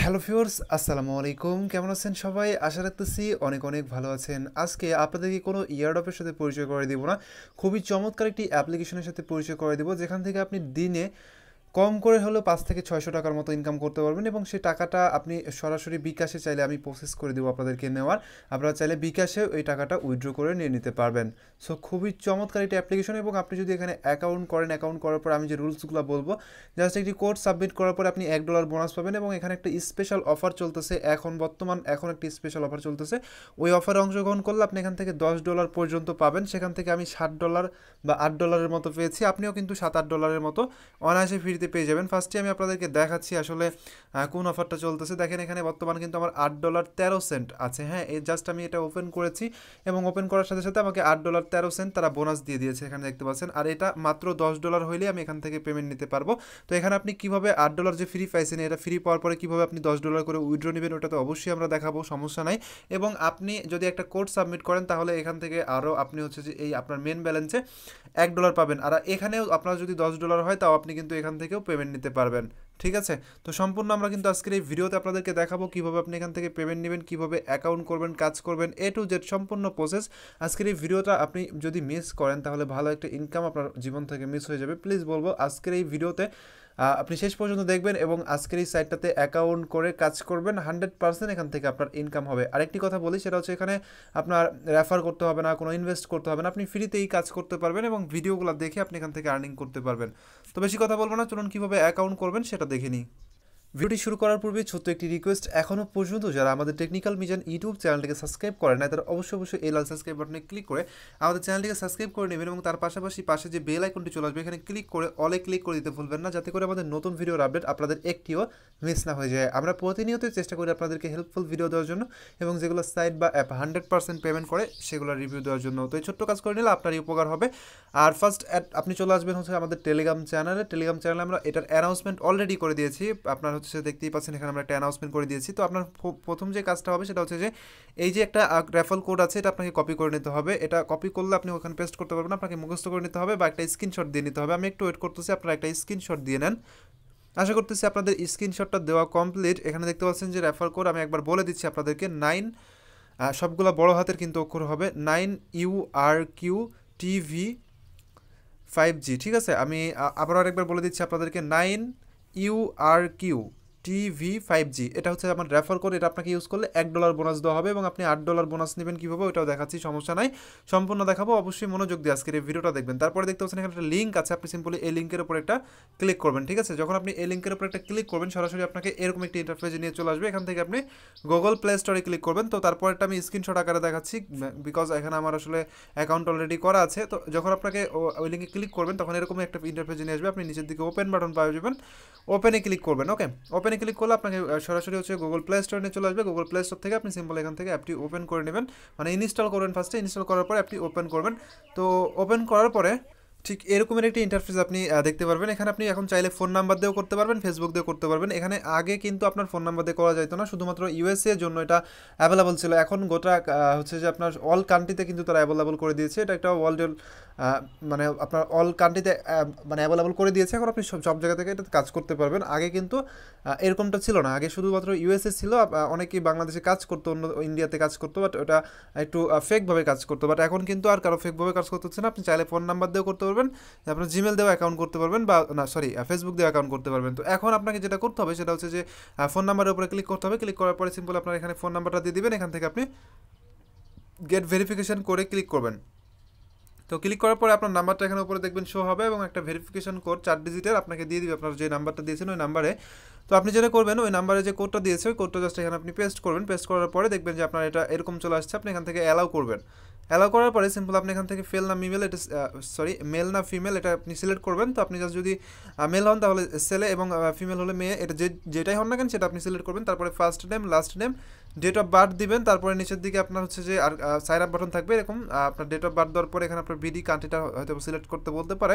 hello ফিওর্স আসসালামু আলাইকুম কেমন আছেন সবাই আশা রাখতেছি অনেক অনেক ভালো আছেন আজকে আপনাদেরকে কোনো ইয়ারডপের সাথে পরিচয় করে দেবো না খুবই চমৎকার একটি অ্যাপ্লিকেশনের সাথে পরিচয় করে দিব যেখান থেকে আপনি দিনে কম করে হলেও পাঁচ থেকে ছয়শো টাকার মতো ইনকাম করতে পারবেন এবং সেই টাকাটা আপনি সরাসরি বিকাশে চাইলে আমি প্রসেস করে দেবো আপনাদেরকে নেওয়ার আপনারা চাইলে বিকাশে ওই টাকাটা উইথড্র করে নিয়ে নিতে পারবেন সো খুবই চমৎকার একটি অ্যাপ্লিকেশন এবং আপনি যদি এখানে অ্যাকাউন্ট করেন অ্যাকাউন্ট করার পর আমি যে রুলসগুলো বলবো জাস্ট একটি কোড সাবমিট করার পর আপনি এক ডলার বোনাস পাবেন এবং এখানে একটা স্পেশাল অফার চলতেছে এখন বর্তমান এখন একটি স্পেশাল অফার চলতেছে ওই অফারে অংশগ্রহণ করলে আপনি এখান থেকে দশ ডলার পর্যন্ত পাবেন সেখান থেকে আমি ষাট ডলার বা আট ডলারের মতো পেয়েছি আপনিও কিন্তু সাত আট ডলারের মতো অনায়াসে ফিরতে ফ্রিতে পেয়ে যাবেন ফার্স্টে আমি আপনাদেরকে দেখাচ্ছি আসলে কোন অফারটা চলতেছে দেখেন এখানে বর্তমান কিন্তু আমার আট ডলার তেরো সেন্ট আছে হ্যাঁ এই জাস্ট আমি এটা ওপেন করেছি এবং ওপেন করার সাথে সাথে আমাকে আট ডলার তেরো সেন্ট তারা বোনাস দিয়ে দিয়েছে এখানে দেখতে পাচ্ছেন আর এটা মাত্র দশ ডলার হইলে আমি এখান থেকে পেমেন্ট নিতে পারবো তো এখানে আপনি কীভাবে আট ডলার যে ফ্রি পাইছেন এটা ফ্রি পাওয়ার পরে কীভাবে আপনি দশ ডলার করে উইড্রো নেবেন ওটা তো অবশ্যই আমরা দেখাবো সমস্যা নাই এবং আপনি যদি একটা কোড সাবমিট করেন তাহলে এখান থেকে আরও আপনি হচ্ছে যে এই আপনার মেন ব্যালেন্সে এক ডলার পাবেন আর এখানেও আপনার যদি দশ ডলার হয় তাও আপনি কিন্তু এখান থেকে থেকেও পেমেন্ট নিতে পারবেন ঠিক আছে তো সম্পূর্ণ আমরা কিন্তু আজকের এই ভিডিওতে আপনাদেরকে দেখাবো কিভাবে আপনি এখান থেকে পেমেন্ট নেবেন কিভাবে অ্যাকাউন্ট করবেন কাজ করবেন এ টু জেড সম্পূর্ণ প্রসেস আজকের এই ভিডিওটা আপনি যদি মিস করেন তাহলে ভালো একটা ইনকাম আপনার জীবন থেকে মিস হয়ে যাবে প্লিজ বলবো আজকের এই ভিডিওতে আপনি শেষ পর্যন্ত দেখবেন এবং আজকের এই সাইটটাতে অ্যাকাউন্ট করে কাজ করবেন হান্ড্রেড পার্সেন্ট এখান থেকে আপনার ইনকাম হবে আরেকটি কথা বলি সেটা হচ্ছে এখানে আপনার রেফার করতে হবে না কোনো ইনভেস্ট করতে হবে না আপনি ফ্রিতে এই কাজ করতে পারবেন এবং ভিডিওগুলো দেখে আপনি এখান থেকে আর্নিং করতে পারবেন তো বেশি কথা বলবো না চলুন কীভাবে অ্যাকাউন্ট করবেন সেটা দেখে নিই ভিডিওটি শুরু করার পূর্বে ছোট্ট একটি রিকোয়েস্ট এখনও পর্যন্ত যারা আমাদের টেকনিক্যাল মিজান ইউটিউব চ্যানেলটিকে সাবস্ক্রাইব করে না তারা অবশ্যই অবশ্যই এই লাল সাবস্ক্রাইব বাটনে ক্লিক করে আমাদের চ্যানেলটিকে সাবস্ক্রাইব করে নেবেন এবং তার পাশাপাশি পাশে যে বেল আইকনটি চলে আসবে এখানে ক্লিক করে অলে ক্লিক করে দিতে ভুলবেন না যাতে করে আমাদের নতুন ভিডিওর আপডেট আপনাদের একটিও মিস না হয়ে যায় আমরা প্রতিনিয়ত চেষ্টা করি আপনাদেরকে হেল্পফুল ভিডিও দেওয়ার জন্য এবং যেগুলো সাইট বা অ্যাপ হান্ড্রেড পার্সেন্ট পেমেন্ট করে সেগুলো রিভিউ দেওয়ার জন্য তো এই ছোট্ট কাজ করে নিলে আপনারই উপকার হবে আর ফার্স্ট আপনি চলে আসবেন হচ্ছে আমাদের টেলিগ্রাম চ্যানেলে টেলিগ্রাম চ্যানেলে আমরা এটার অ্যানাউন্সমেন্ট অলরেডি করে দিয়েছি আপনার হচ্ছে দেখতেই পাচ্ছেন এখানে আমরা একটা অ্যানাউন্সমেন্ট করে দিয়েছি তো আপনার প্রথম যে কাজটা হবে সেটা হচ্ছে যে এই যে একটা রেফাল কোড আছে এটা আপনাকে কপি করে নিতে হবে এটা কপি করলে আপনি ওখানে পেস্ট করতে পারবেন আপনাকে মুখস্থ করে নিতে হবে বা একটা স্ক্রিনশট দিয়ে নিতে হবে আমি একটু ওয়েট করতেছি আপনারা একটা স্ক্রিনশট দিয়ে নেন আশা করতেছি আপনাদের স্ক্রিনশটটা দেওয়া কমপ্লিট এখানে দেখতে পাচ্ছেন যে রেফার কোড আমি একবার বলে দিচ্ছি আপনাদেরকে নাইন সবগুলো বড় হাতের কিন্তু অক্ষর হবে nine U R Q TV five G ঠিক আছে আমি আবারও আরেকবার বলে দিচ্ছি আপনাদেরকে nine U R Q TV five G এটা হচ্ছে আমার রেফার করে এটা আপনাকে ইউজ করলে এক ডলার বোনাস দেওয়া হবে এবং আপনি আট ডলার বোনাস নেবেন কীভাবে ওটাও দেখাচ্ছি সমস্যা নাই সম্পূর্ণ দেখাবো অবশ্যই মনোযোগ দিয়ে আজকের এই ভিডিওটা দেখবেন তারপরে দেখতে পাচ্ছেন এখানে একটা লিঙ্ক আছে আপনি সিম্পলি এই লিঙ্কের উপর একটা ক্লিক করবেন ঠিক আছে যখন আপনি এই লিঙ্কের উপর একটা ক্লিক করবেন সরাসরি আপনাকে এরকম একটি ইন্টারফেস নিয়ে চলে আসবে এখান থেকে আপনি গুগল প্লে স্টোরে ক্লিক করবেন তো তারপরেটা আমি স্ক্রিনশট আকারে দেখাচ্ছি বিকজ এখানে আমার আসলে অ্যাকাউন্ট অলরেডি করা আছে তো যখন আপনাকে ওই লিঙ্কে ক্লিক করবেন তখন এরকম একটা ইন্টারফেস নিয়ে আসবে আপনি নিচের দিকে ওপেন বাটন পাওয়া যাবেন ওপেনে ক্লিক করবেন ওকে ওপেন ওপেনে ক্লিক করলে আপনাকে সরাসরি হচ্ছে গুগল প্লে স্টোরে চলে আসবে গুগল প্লে স্টোর থেকে আপনি সিম্পল এখান থেকে অ্যাপটি ওপেন করে নেবেন মানে ইনস্টল করবেন ফার্স্টে ইনস্টল করার পর অ্যাপটি ওপেন করবেন তো ওপেন করার পরে ঠিক এরকমের একটি ইন্টারফেস আপনি দেখতে পারবেন এখানে আপনি এখন চাইলে ফোন নাম্বার দিয়েও করতে পারবেন ফেসবুক দিয়েও করতে পারবেন এখানে আগে কিন্তু আপনার ফোন নাম্বার দিয়ে করা যেত না শুধুমাত্র ইউএসএ জন্য এটা অ্যাভেলেবল ছিল এখন গোটা হচ্ছে যে আপনার অল কান্ট্রিতে কিন্তু তারা অ্যাভেলেবল করে দিয়েছে এটা একটা ওয়ার্ল্ড মানে আপনার অল কান্ট্রিতে মানে অ্যাভেলেবল করে দিয়েছে এখন আপনি সব জায়গা থেকে এটা কাজ করতে পারবেন আগে কিন্তু এরকমটা ছিল না আগে শুধুমাত্র ইউএসএ ছিল অনেকেই বাংলাদেশে কাজ করতো অন্য ইন্ডিয়াতে কাজ করতো বাট ওটা একটু ফেকভাবে কাজ করতো বাট এখন কিন্তু আর কারো ফেকভাবে কাজ করতে হচ্ছে না আপনি চাইলে ফোন নাম্বার দিয়েও করতে করবেন আপনার জিমেল দেওয়া অ্যাকাউন্ট করতে পারবেন বা না সরি ফেসবুক দেওয়া অ্যাকাউন্ট করতে পারবেন তো এখন আপনাকে যেটা করতে হবে সেটা হচ্ছে যে ফোন নাম্বারের উপরে ক্লিক করতে হবে ক্লিক করার পরে সিম্পল আপনার এখানে ফোন নাম্বারটা দিয়ে দেবেন এখান থেকে আপনি গেট ভেরিফিকেশান করে ক্লিক করবেন তো ক্লিক করার পরে আপনার নাম্বারটা এখানে উপরে দেখবেন শো হবে এবং একটা ভেরিফিকেশন কোড চার ডিজিটের আপনাকে দিয়ে দিবে আপনার যে নাম্বারটা দিয়েছেন ওই নাম্বারে তো আপনি যেটা করবেন ওই নাম্বারে যে কোডটা দিয়েছে ওই কোডটা জাস্ট এখানে আপনি পেস্ট করবেন পেস্ট করার পরে দেখবেন যে আপনার এটা এরকম চলে আসছে আপনি এখান থেকে অ্যালাউ করবেন অ্যালাউ করার পরে সিম্পল আপনি এখান থেকে ফেল না মিমেল এটা সরি মেল না ফিমেল এটা আপনি সিলেক্ট করবেন তো আপনি যদি মেল হন তাহলে ছেলে এবং ফিমেল হলে মেয়ে এটা যে যেটাই হন না কেন সেটা আপনি সিলেক্ট করবেন তারপরে first name last name date of birth দিবেন তারপরে নিচের দিকে আপনার হচ্ছে যে আর সাইন আপ বাটন থাকবে এরকম আপনার ডেট অফ বার্থ দেওয়ার পরে এখানে আপনার বিডি কান্ট্রিটা হয়তো সিলেক্ট করতে বলতে পারে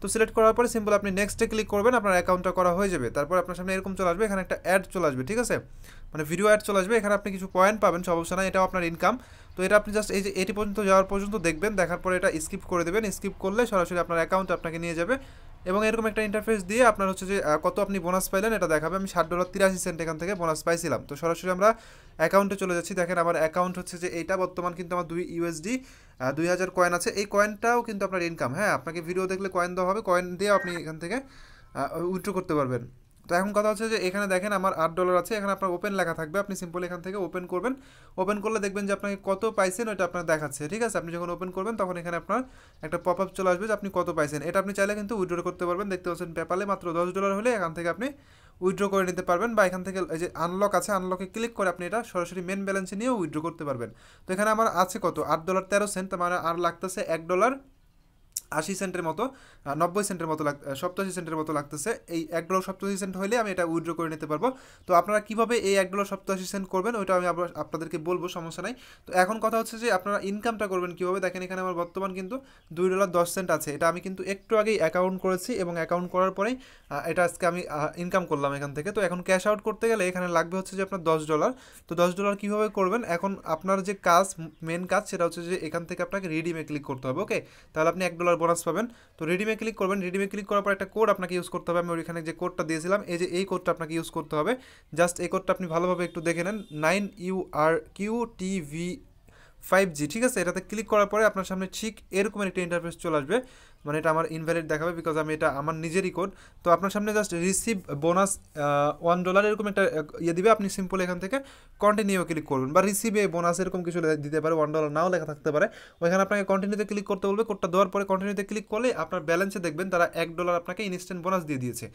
তো সিলেক্ট করার পরে সিম্পল আপনি নেক্সটে ক্লিক করবেন আপনার অ্যাকাউন্টটা করা হয়ে যাবে তারপর আপনার সামনে এরকম চলে আসবে এখানে একটা অ্যাড চলে আসবে ঠিক আছে মানে ভিডিও অ্যাড চলে আসবে এখানে আপনি কিছু পয়েন্ট পাবেন সমস্যা না এটাও আপনার ইনকাম তো এটা আপনি জাস্ট এই যে এটি পর্যন্ত যাওয়ার পর্যন্ত দেখবেন দেখার পরে এটা স্কিপ করে দেবেন স্কিপ করলে সরাসরি আপনার অ্যাকাউন্ট আপনাকে নিয়ে যাবে এবং এরকম একটা ইন্টারফেস দিয়ে আপনার হচ্ছে যে কত আপনি বোনাস পাইলেন এটা দেখাবে আমি ষাট ডলার তিরাশি সেন্ট এখান থেকে বোনাস পাইছিলাম তো সরাসরি আমরা অ্যাকাউন্টে চলে যাচ্ছি দেখেন আমার অ্যাকাউন্ট হচ্ছে যে এইটা বর্তমান কিন্তু আমার দুই ইউএসডি দুই হাজার কয়েন আছে এই কয়েনটাও কিন্তু আপনার ইনকাম হ্যাঁ আপনাকে ভিডিও দেখলে কয়েন দেওয়া হবে কয়েন দিয়ে আপনি এখান থেকে উইথড্র করতে পারবেন তো এখন কথা হচ্ছে যে এখানে দেখেন আমার আট ডলার আছে এখানে আপনার ওপেন লেখা থাকবে আপনি সিম্পল এখান থেকে ওপেন করবেন ওপেন করলে দেখবেন যে আপনাকে কত পাইছেন ওটা আপনার দেখাচ্ছে ঠিক আছে আপনি যখন ওপেন করবেন তখন এখানে আপনার একটা পপ আপ চলে আসবে যে আপনি কত পাইছেন এটা আপনি চাইলে কিন্তু উইড্রো করতে পারবেন দেখতে পাচ্ছেন পেপালে মাত্র দশ ডলার হলে এখান থেকে আপনি উইড্রো করে নিতে পারবেন বা এখান থেকে এই যে আনলক আছে আনলকে ক্লিক করে আপনি এটা সরাসরি মেন ব্যালেন্সে নিয়ে উইড্রো করতে পারবেন তো এখানে আমার আছে কত আট ডলার তেরো সেন্ট মানে আর লাগতেছে এক ডলার আশি সেন্টের মতো নব্বই সেন্টের মতো লাগ সপ্তাশি সেন্টের মতো লাগতেছে এই এক ডলার সপ্তাশি সেন্ট হলে আমি এটা উইড্রো করে নিতে পারবো তো আপনারা কীভাবে এই এক ডলার সপ্তাশি সেন্ট করবেন ওইটা আমি আপনাদেরকে বলবো সমস্যা নাই তো এখন কথা হচ্ছে যে আপনারা ইনকামটা করবেন কীভাবে দেখেন এখানে আমার বর্তমান কিন্তু দুই ডলার দশ সেন্ট আছে এটা আমি কিন্তু একটু আগেই অ্যাকাউন্ট করেছি এবং অ্যাকাউন্ট করার পরেই এটা আজকে আমি ইনকাম করলাম এখান থেকে তো এখন ক্যাশ আউট করতে গেলে এখানে লাগবে হচ্ছে যে আপনার দশ ডলার তো দশ ডলার কীভাবে করবেন এখন আপনার যে কাজ মেন কাজ সেটা হচ্ছে যে এখান থেকে আপনাকে রিডিমে ক্লিক করতে হবে ওকে তাহলে আপনি এক ডলার বোনাস পাবেন তো রেডিমে ক্লিক করবেন রেডিমে ক্লিক করার পর একটা কোড আপনাকে ইউজ করতে হবে আমি ওইখানে যে কোডটা দিয়েছিলাম এই যে এই কোডটা আপনাকে ইউজ করতে হবে জাস্ট এই কোডটা আপনি ভালোভাবে একটু দেখে নেন nine U R Q T V five G ঠিক আছে এটাতে ক্লিক করার পরে আপনার সামনে ঠিক এরকম একটা ইন্টারফেস চলে আসবে মানে এটা আমার ইনভ্যালিড দেখাবে বিকজ আমি এটা আমার নিজেরই কোড তো আপনার সামনে just receive bonus one dollar এরকম একটা ইয়ে দিবে আপনি সিম্পল এখান থেকে কন্টিনিউ ক্লিক করবেন বা রিসিভ এ বোনাস এরকম কিছু দিতে পারে ওয়ান ডলার নাও লেখা থাকতে পারে ওইখানে আপনাকে কন্টিনিউতে ক্লিক করতে বলবে কোডটা দেওয়ার পরে কন্টিনিউতে ক্লিক করলে আপনার ব্যালেন্সে দেখবেন তারা এক ডলার আপনাকে ইনস্ট্যান্ট বোনাস দিয়ে দিয়েছে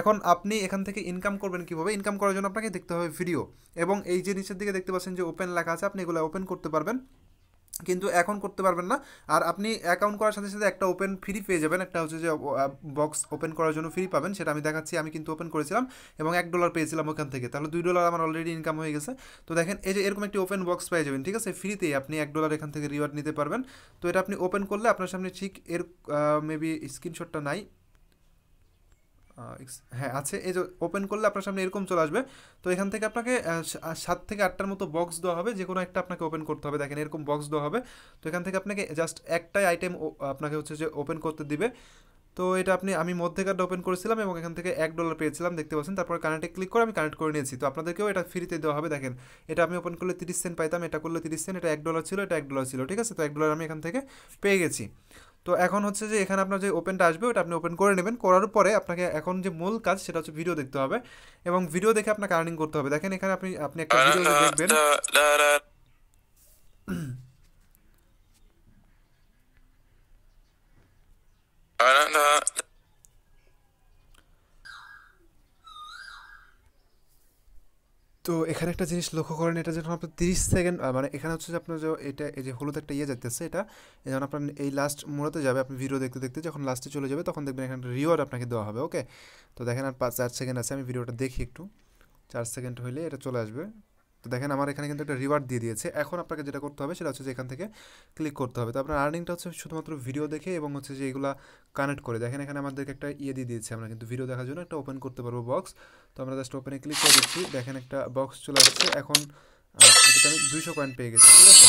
এখন আপনি এখান থেকে ইনকাম করবেন কীভাবে ইনকাম করার জন্য আপনাকে দেখতে হবে ভিডিও এবং এই যে নিচের দিকে দেখতে পাচ্ছেন যে ওপেন লেখা আছে আপনি এগুলো ওপেন করতে পারবেন কিন্তু এখন করতে পারবেন না আর আপনি অ্যাকাউন্ট করার সাথে সাথে একটা ওপেন ফ্রি পেয়ে যাবেন একটা হচ্ছে যে বক্স ওপেন করার জন্য ফ্রি পাবেন সেটা আমি দেখাচ্ছি আমি কিন্তু ওপেন করেছিলাম এবং এক ডলার পেয়েছিলাম ওখান থেকে তাহলে দুই ডলার আমার অলরেডি ইনকাম হয়ে গেছে তো দেখেন এই যে এরকম একটি ওপেন বক্স পেয়ে যাবেন ঠিক আছে ফ্রিতেই আপনি এক ডলার এখান থেকে রিওয়ার্ড নিতে পারবেন তো এটা আপনি ওপেন করলে আপনার সামনে ঠিক এর মেবি স্ক্রিনশটটা নাই হ্যাঁ আছে এই যে ওপেন করলে আপনার সামনে এরকম চলে আসবে তো এখান থেকে আপনাকে সাত থেকে আটটার মতো বক্স দেওয়া হবে যে কোনো একটা আপনাকে ওপেন করতে হবে দেখেন এরকম বক্স দেওয়া হবে তো এখান থেকে আপনাকে জাস্ট একটাই আইটেম আপনাকে হচ্ছে যে ওপেন করতে দিবে তো এটা আপনি আমি কার্ডটা ওপেন করেছিলাম এবং এখান থেকে এক ডলার পেয়েছিলাম দেখতে পাচ্ছেন তারপর কানেক্টে ক্লিক করে আমি কানেক্ট করে নিয়েছি তো আপনাদেরকেও এটা ফ্রিতে দেওয়া হবে দেখেন এটা আমি ওপেন করলে তিরিশ সেন্ট পাইতাম এটা করলে তিরিশ সেন্ট এটা এক ডলার ছিল এটা এক ডলার ছিল ঠিক আছে তো এক ডলার আমি এখান থেকে পেয়ে গেছি তো এখন হচ্ছে যে এখানে আপনার যে ওপেনটা আসবে ওটা আপনি ওপেন করে নেবেন করার পরে আপনাকে এখন যে মূল কাজ সেটা হচ্ছে ভিডিও দেখতে হবে এবং ভিডিও দেখে আপনাকে আর্নিং করতে হবে দেখেন এখানে আপনি আপনি একটা ভিডিও দেখবেন তো এখানে একটা জিনিস লক্ষ্য করেন এটা যখন আপনার তিরিশ সেকেন্ড মানে এখানে হচ্ছে যে আপনার যে এটা এই যে হলুদ একটা ইয়ে যাইতেছে এটা যখন আপনার এই লাস্ট মোড়াতে যাবে আপনি ভিডিও দেখতে দেখতে যখন লাস্টে চলে যাবে তখন দেখবেন এখানে রিওয়ার্ড আপনাকে দেওয়া হবে ওকে তো দেখেন আর পাঁচ চার সেকেন্ড আছে আমি ভিডিওটা দেখি একটু চার সেকেন্ড হইলে এটা চলে আসবে তো দেখেন আমার এখানে কিন্তু একটা রিওয়ার্ড দিয়ে দিয়েছে এখন আপনাকে যেটা করতে হবে সেটা হচ্ছে যে এখান থেকে ক্লিক করতে হবে তো আপনার আর্নিংটা হচ্ছে শুধুমাত্র ভিডিও দেখে এবং হচ্ছে যে এগুলো কানেক্ট করে দেখেন এখানে আমাদেরকে একটা ইয়ে দিয়ে দিয়েছে আমরা কিন্তু ভিডিও দেখার জন্য একটা ওপেন করতে পারবো বক্স তো আমরা জাস্ট ওপেনে ক্লিক করে দিচ্ছি দেখেন একটা বক্স চলে আসছে এখন আমি দুইশো কয়েন পেয়ে গেছি ঠিক আছে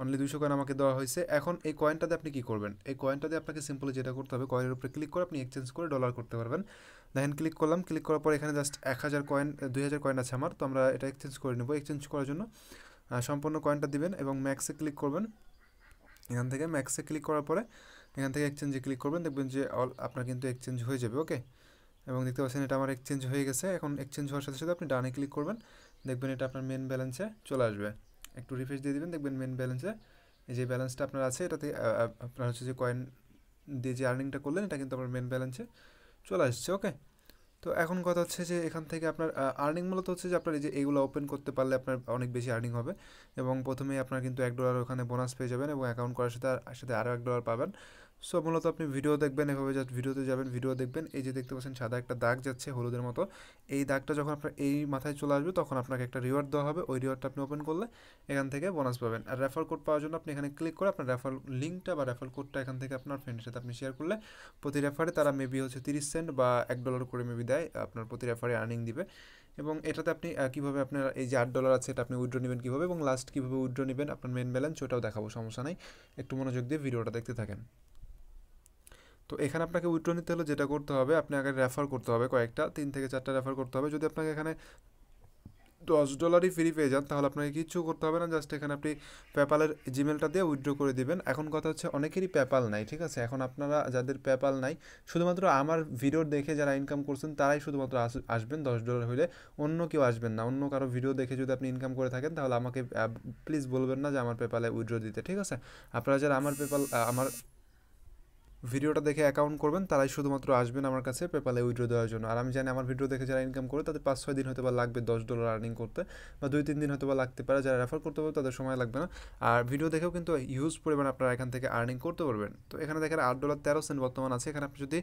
অনলি দুশো কয়েন আমাকে দেওয়া হয়েছে এখন এই কয়েনটাতে আপনি কী করবেন এই কয়েনটাতে আপনাকে সিম্পলি যেটা করতে হবে কয়েনের উপরে ক্লিক করে আপনি এক্সচেঞ্জ করে ডলার করতে পারবেন দেন ক্লিক করলাম ক্লিক করার পর এখানে জাস্ট এক হাজার কয়েন দুই হাজার কয়েন আছে আমার তো আমরা এটা এক্সচেঞ্জ করে নেবো এক্সচেঞ্জ করার জন্য সম্পূর্ণ কয়েনটা দিবেন এবং ম্যাক্সে ক্লিক করবেন এখান থেকে ম্যাক্সে ক্লিক করার পরে এখান থেকে এক্সচেঞ্জে ক্লিক করবেন দেখবেন যে অল আপনার কিন্তু এক্সচেঞ্জ হয়ে যাবে ওকে এবং দেখতে পাচ্ছেন এটা আমার এক্সচেঞ্জ হয়ে গেছে এখন এক্সচেঞ্জ হওয়ার সাথে সাথে আপনি ডানে ক্লিক করবেন দেখবেন এটা আপনার মেন ব্যালেন্সে চলে আসবে একটু রিফ্রেশ দিয়ে দেবেন দেখবেন মেন ব্যালেন্সে যে ব্যালেন্সটা আপনার আছে এটাতে আপনার হচ্ছে যে কয়েন দিয়ে যে আর্নিংটা করলেন এটা কিন্তু আপনার মেন ব্যালেন্সে চলে আসছে ওকে তো এখন কথা হচ্ছে যে এখান থেকে আপনার আর্নিং মূলত হচ্ছে যে আপনার এই যে এইগুলো ওপেন করতে পারলে আপনার অনেক বেশি আর্নিং হবে এবং প্রথমেই আপনার কিন্তু এক ডলার ওখানে বোনাস পেয়ে যাবেন এবং অ্যাকাউন্ট করার সাথে সাথে আরও এক ডলার পাবেন সো মূলত আপনি ভিডিও দেখবেন এভাবে জাস্ট ভিডিওতে যাবেন ভিডিও দেখবেন এই যে দেখতে পাচ্ছেন সাদা একটা দাগ যাচ্ছে হলুদের মতো এই দাগটা যখন আপনার এই মাথায় চলে আসবে তখন আপনাকে একটা রিওয়ার্ড দেওয়া হবে ওই রিওয়ার্ডটা আপনি ওপেন করলে এখান থেকে বোনাস পাবেন আর রেফার কোড পাওয়ার জন্য আপনি এখানে ক্লিক করে আপনার রেফার লিঙ্কটা বা রেফার কোডটা এখান থেকে আপনার ফ্রেন্ডের সাথে আপনি শেয়ার করলে প্রতি রেফারে তারা মেবি হচ্ছে তিরিশ সেন্ট বা এক ডলার করে মেবি দেয় আপনার প্রতি রেফারে আর্নিং দিবে এবং এটাতে আপনি কীভাবে আপনার এই যে আট ডলার আছে এটা আপনি উইড্রো নেবেন কীভাবে এবং লাস্ট কীভাবে উইড্রো নেবেন আপনার মেন ব্যালেন্স ওটাও দেখাবো সমস্যা নেই একটু মনোযোগ দিয়ে ভিডিওটা দেখতে থাকেন তো এখানে আপনাকে উইথড্র নিতে হলে যেটা করতে হবে আপনি আগে রেফার করতে হবে কয়েকটা তিন থেকে চারটা রেফার করতে হবে যদি আপনাকে এখানে দশ ডলারই ফ্রি পেয়ে যান তাহলে আপনাকে কিচ্ছু করতে হবে না জাস্ট এখানে আপনি পেপালের জিমেলটা দিয়ে উইথড্র করে দিবেন এখন কথা হচ্ছে অনেকেরই পেপাল নাই ঠিক আছে এখন আপনারা যাদের পেপাল নাই শুধুমাত্র আমার ভিডিও দেখে যারা ইনকাম করছেন তারাই শুধুমাত্র আসবেন দশ ডলার হলে অন্য কেউ আসবেন না অন্য কারো ভিডিও দেখে যদি আপনি ইনকাম করে থাকেন তাহলে আমাকে প্লিজ বলবেন না যে আমার পেপালে উইথড্র দিতে ঠিক আছে আপনারা যারা আমার পেপাল আমার ভিডিওটা দেখে অ্যাকাউন্ট করবেন তারাই শুধুমাত্র আসবেন আমার কাছে পেপালে উইড্রো দেওয়ার জন্য আর আমি জানি আমার ভিডিও দেখে যারা ইনকাম করে তাদের পাঁচ ছয় দিন হয়তো বা লাগবে দশ ডলার আর্নিং করতে বা দুই তিন দিন হয়তো বা লাগতে পারে যারা রেফার করতে পারবে তাদের সময় লাগবে না আর ভিডিও দেখেও কিন্তু হিউজ পরিমাণ আপনারা এখান থেকে আর্নিং করতে পারবেন তো এখানে দেখেন আট ডলার তেরো সেন্ট বর্তমান আছে এখানে আপনি যদি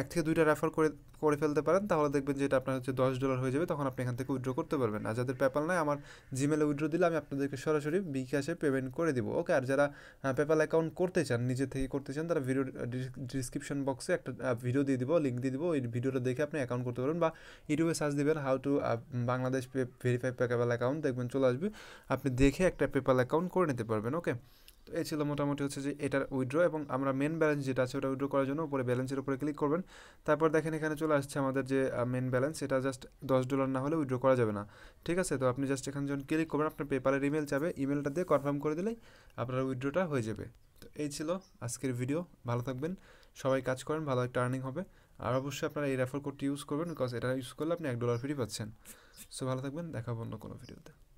এক থেকে দুইটা রেফার করে করে ফেলতে পারেন তাহলে দেখবেন যে এটা আপনার হচ্ছে দশ ডলার হয়ে যাবে তখন আপনি এখান থেকে উইড্রো করতে পারবেন আর যাদের পেপাল নয় আমার জিমেলে উইড্রো দিলে আমি আপনাদেরকে সরাসরি বিকাশে পেমেন্ট করে দিব ওকে আর যারা পেপাল অ্যাকাউন্ট করতে চান নিজে থেকে করতে চান তারা ভিডিও ডিসক্রিপশন বক্সে একটা ভিডিও দিয়ে দিব লিঙ্ক দিয়ে দিব এই ভিডিওটা দেখে আপনি অ্যাকাউন্ট করতে পারবেন বা ইউটিউবে সার্চ দেবেন how to Bangladesh verify PayPal account দেখবেন চলে আসবে আপনি দেখে একটা পেপাল অ্যাকাউন্ট করে নিতে পারবেন ওকে তো এ ছিল মোটামুটি হচ্ছে যে এটার উইড্রো এবং আমরা মেন ব্যালেন্স যেটা আছে ওটা উইড্রো করার জন্য উপরে ব্যালেন্সের উপরে ক্লিক করবেন তারপর দেখেন এখানে চলে আসছে আমাদের যে মেন ব্যালেন্স এটা জাস্ট দশ ডলার না হলে উইড্রো করা যাবে না ঠিক আছে তো আপনি জাস্ট এখানে যখন ক্লিক করবেন আপনার পেপারের ইমেল যাবে ইমেলটা দিয়ে কনফার্ম করে দিলেই আপনার উইড্রোটা হয়ে যাবে এই ছিল আজকের ভিডিও ভালো থাকবেন সবাই কাজ করেন ভালো একটা আর্নিং হবে আর অবশ্যই আপনারা এই রেফার কোডটি ইউজ করবেন বিকজ এটা ইউজ করলে আপনি এক ডলার ফ্রি পাচ্ছেন সো ভালো থাকবেন দেখাবো অন্য কোনো ভিডিওতে